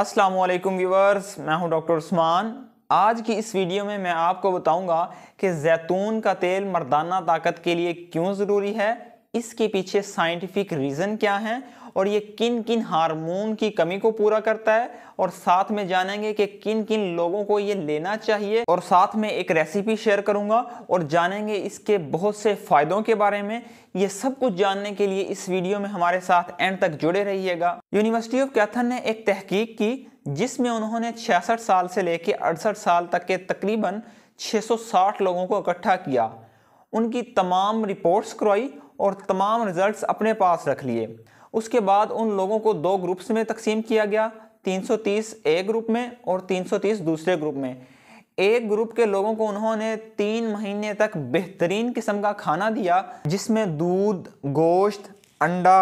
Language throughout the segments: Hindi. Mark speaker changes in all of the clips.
Speaker 1: अस्सलाम वालेकुम व्यूवर्स मैं हूं डॉक्टर उस्मान आज की इस वीडियो में मैं आपको बताऊंगा कि जैतून का तेल मर्दाना ताकत के लिए क्यों ज़रूरी है इसके पीछे साइंटिफिक रीज़न क्या है और ये किन किन हार्मोन की कमी को पूरा करता है और साथ में जानेंगे कि किन किन लोगों को ये लेना चाहिए और साथ में एक रेसिपी शेयर करूंगा और जानेंगे इसके बहुत से फ़ायदों के बारे में ये सब कुछ जानने के लिए इस वीडियो में हमारे साथ एंड तक जुड़े रहिएगा यूनिवर्सिटी ऑफ कैथन ने एक तहकीक की जिसमें उन्होंने छियासठ साल से लेकर अड़सठ साल तक के तकरीबन छः लोगों को इकट्ठा किया उनकी तमाम रिपोर्ट्स करवाई और तमाम रिजल्ट्स अपने पास रख लिए उसके बाद उन लोगों को दो ग्रुप्स में तकसीम किया गया 330 ए ग्रुप में और 330 दूसरे ग्रुप में एक ग्रुप के लोगों को उन्होंने तीन महीने तक बेहतरीन किस्म का खाना दिया जिसमें दूध गोश्त अंडा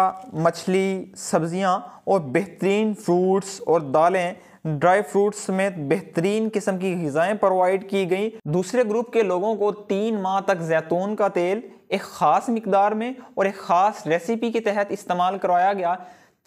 Speaker 1: मछली सब्जियां और बेहतरीन फ्रूट्स और दालें ड्राई फ्रूट्स समेत बेहतरीन किस्म की गज़ाएँ प्रोवाइड की गई दूसरे ग्रुप के लोगों को तीन माह तक जैतून का तेल एक ख़ास मकदार में और एक ख़ास रेसिपी के तहत इस्तेमाल करवाया गया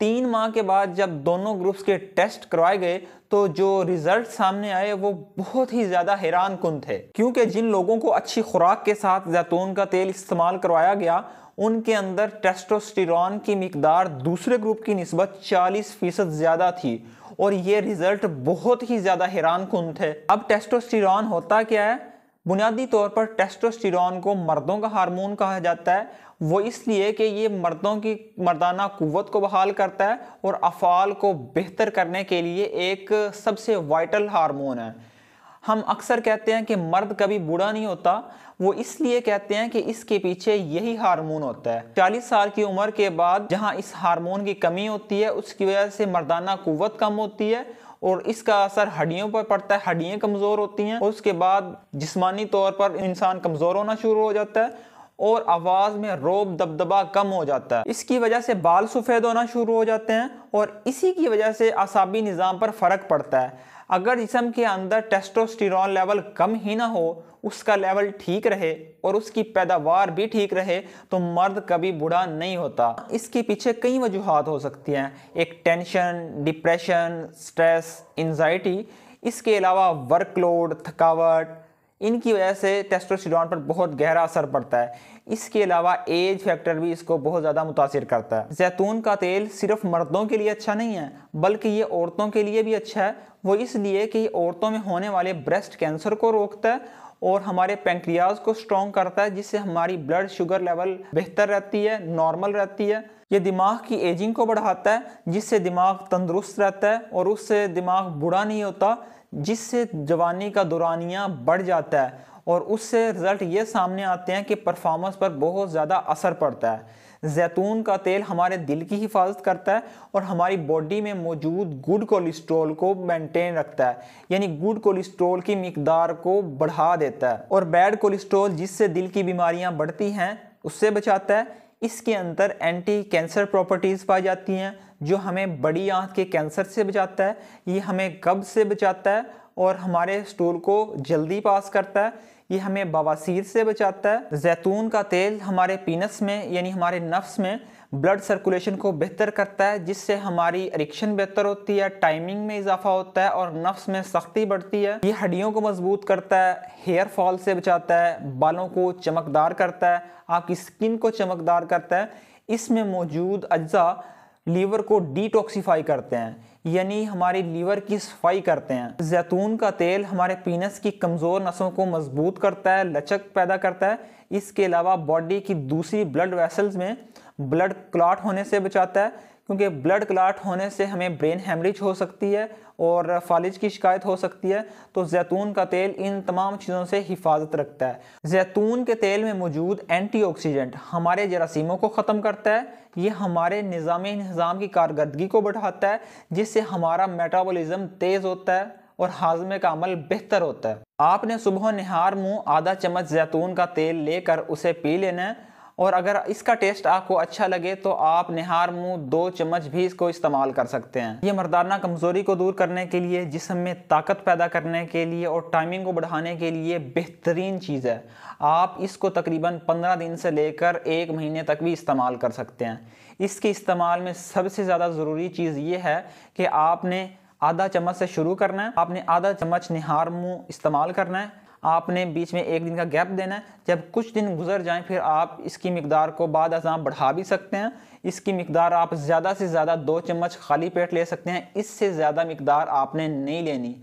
Speaker 1: तीन माह के बाद जब दोनों ग्रुप्स के टेस्ट करवाए गए तो जो रिज़ल्ट सामने आए वो बहुत ही ज़्यादा हैरान कन थे क्योंकि जिन लोगों को अच्छी खुराक के साथ जैतून का तेल इस्तेमाल करवाया गया उनके अंदर टेस्टोस्टिर की मकदार दूसरे ग्रुप की नस्बत 40 फीसद ज़्यादा थी और ये रिज़ल्ट बहुत ही ज़्यादा हैरान कन थे अब टेस्टोस्टिर होता क्या है बुनियादी तौर पर टेस्टोस्टिरॉन को मर्दों का हार्मोन कहा जाता है वो इसलिए कि ये मर्दों की मर्दाना कुत को बहाल करता है और अफाल को बेहतर करने के लिए एक सबसे वाइटल हार्मोन है हम अक्सर कहते हैं कि मर्द कभी बूढ़ा नहीं होता वो इसलिए कहते हैं कि इसके पीछे यही हार्मोन होता है चालीस साल की उम्र के बाद जहां इस हार्मोन की कमी होती है उसकी वजह से मर्दाना कुत कम होती है और इसका असर हड्डियों पर पड़ता है हड्डियाँ कमज़ोर होती हैं और उसके बाद जिसमानी तौर पर इंसान कमज़ोर होना शुरू हो जाता है और आवाज़ में रोब दबदबा कम हो जाता है इसकी वजह से बाल सफ़ेद होना शुरू हो जाते हैं और इसी की वजह से असाबी निज़ाम पर फ़र्क पड़ता है अगर जिसम के अंदर टेस्टोस्टिरॉन लेवल कम ही ना हो उसका लेवल ठीक रहे और उसकी पैदावार भी ठीक रहे तो मर्द कभी बूढ़ा नहीं होता इसके पीछे कई वजूहत हो सकती हैं एक टेंशन डिप्रेशन स्ट्रेस इन्जाइटी इसके अलावा वर्कलोड थकावट इनकी वजह से टेस्टोसिडोन पर बहुत गहरा असर पड़ता है इसके अलावा एज फैक्टर भी इसको बहुत ज़्यादा मुतासर करता है जैतून का तेल सिर्फ मर्दों के लिए अच्छा नहीं है बल्कि ये औरतों के लिए भी अच्छा है वो इसलिए कि औरतों में होने वाले ब्रेस्ट कैंसर को रोकता है और हमारे पेंक्रियाज को स्ट्रॉन्ग करता है जिससे हमारी ब्लड शुगर लेवल बेहतर रहती है नॉर्मल रहती है ये दिमाग की एजिंग को बढ़ाता है जिससे दिमाग तंदुरुस्त रहता है और उससे दिमाग बुरा नहीं होता जिससे जवानी का दुरानिया बढ़ जाता है और उससे रिज़ल्ट ये सामने आते हैं कि परफॉर्मेंस पर बहुत ज़्यादा असर पड़ता है जैतून का तेल हमारे दिल की हिफाजत करता है और हमारी बॉडी में मौजूद गुड कोलेस्ट्रॉल को मेंटेन रखता है यानी गुड कोलेस्ट्रॉल की मकदार को बढ़ा देता है और बैड कोलेस्ट्रॉल जिससे दिल की बीमारियां बढ़ती हैं उससे बचाता है इसके अंदर एंटी कैंसर प्रॉपर्टीज़ पाई जाती हैं जो हमें बड़ी आंत के कैंसर से बचाता है ये हमें कब्ज से बचाता है और हमारे स्टूल को जल्दी पास करता है ये हमें बवासीर से बचाता है जैतून का तेल हमारे पीनस में यानी हमारे नफ्स में ब्लड सर्कुलेशन को बेहतर करता है जिससे हमारी एरिक्शन बेहतर होती है टाइमिंग में इजाफा होता है और नफ्स में सख्ती बढ़ती है ये हड्डियों को मजबूत करता है हेयर फॉल से बचाता है बालों को चमकदार करता है आपकी स्किन को चमकदार करता है इसमें मौजूद अज्जा लीवर को डिटॉक्सीफाई करते हैं यानी हमारी लीवर की सफाई करते हैं जैतून का तेल हमारे पीनस की कमज़ोर नसों को मजबूत करता है लचक पैदा करता है इसके अलावा बॉडी की दूसरी ब्लड वेसल्स में ब्लड क्लॉट होने से बचाता है क्योंकि ब्लड क्लाट होने से हमें ब्रेन हेमरेज हो सकती है और फालिज की शिकायत हो सकती है तो जैतून का तेल इन तमाम चीज़ों से हिफाजत रखता है जैतून के तेल में मौजूद एंटीऑक्सीडेंट हमारे जरासीमों को ख़त्म करता है ये हमारे निज़ाम निज़ाम की कारकर्दगी को बढ़ाता है जिससे हमारा मेटाबोलिज़म तेज़ होता है और हाजमे का अमल बेहतर होता है आपने सुबह निहार मुँह आधा चम्मच जैतून का तेल लेकर उसे पी लेना है और अगर इसका टेस्ट आपको अच्छा लगे तो आप निहार मुँह दो चम्मच भी इसको इस्तेमाल कर सकते हैं ये मर्दाना कमज़ोरी को दूर करने के लिए जिसम में ताकत पैदा करने के लिए और टाइमिंग को बढ़ाने के लिए बेहतरीन चीज़ है आप इसको तकरीबन पंद्रह दिन से लेकर एक महीने तक भी इस्तेमाल कर सकते हैं इसके इस्तेमाल में सबसे ज़्यादा ज़रूरी चीज़ ये है कि आपने आधा चम्मच से शुरू करना है आपने आधा चम्मच निहार मुँह इस्तेमाल करना है आपने बीच में एक दिन का गैप देना है जब कुछ दिन गुजर जाएं फिर आप इसकी मकदार को बाद अजाम बढ़ा भी सकते हैं इसकी मकदार आप ज़्यादा से ज़्यादा दो चम्मच खाली पेट ले सकते हैं इससे ज़्यादा मकदार आपने नहीं लेनी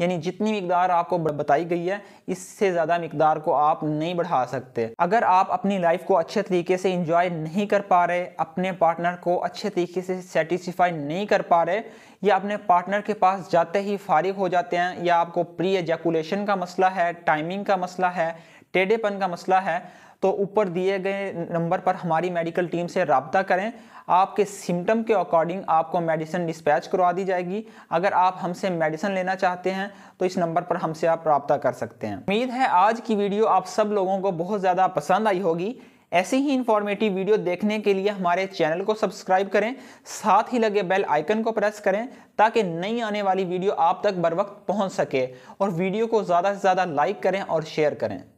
Speaker 1: यानी जितनी मकदार आपको बताई गई है इससे ज़्यादा मकदार को आप नहीं बढ़ा सकते अगर आप अपनी लाइफ को अच्छे तरीके से इंजॉय नहीं कर पा रहे अपने पार्टनर को अच्छे तरीके से सेटिस्फाई नहीं कर पा रहे या अपने पार्टनर के पास जाते ही फारिग हो जाते हैं या आपको प्री एजैकुलेशन का मसला है टाइमिंग का मसला है टेढ़ेपन का मसला है तो ऊपर दिए गए नंबर पर हमारी मेडिकल टीम से रबता करें आपके सिम्टम के अकॉर्डिंग आपको मेडिसिन डिस्पैच करवा दी जाएगी अगर आप हमसे मेडिसिन लेना चाहते हैं तो इस नंबर पर हमसे आप रबता कर सकते हैं उम्मीद है आज की वीडियो आप सब लोगों को बहुत ज़्यादा पसंद आई होगी ऐसी ही इन्फॉर्मेटिव वीडियो देखने के लिए हमारे चैनल को सब्सक्राइब करें साथ ही लगे बेल आइकन को प्रेस करें ताकि नई आने वाली वीडियो आप तक बर वक्त पहुँच सके और वीडियो को ज़्यादा से ज़्यादा लाइक करें और शेयर करें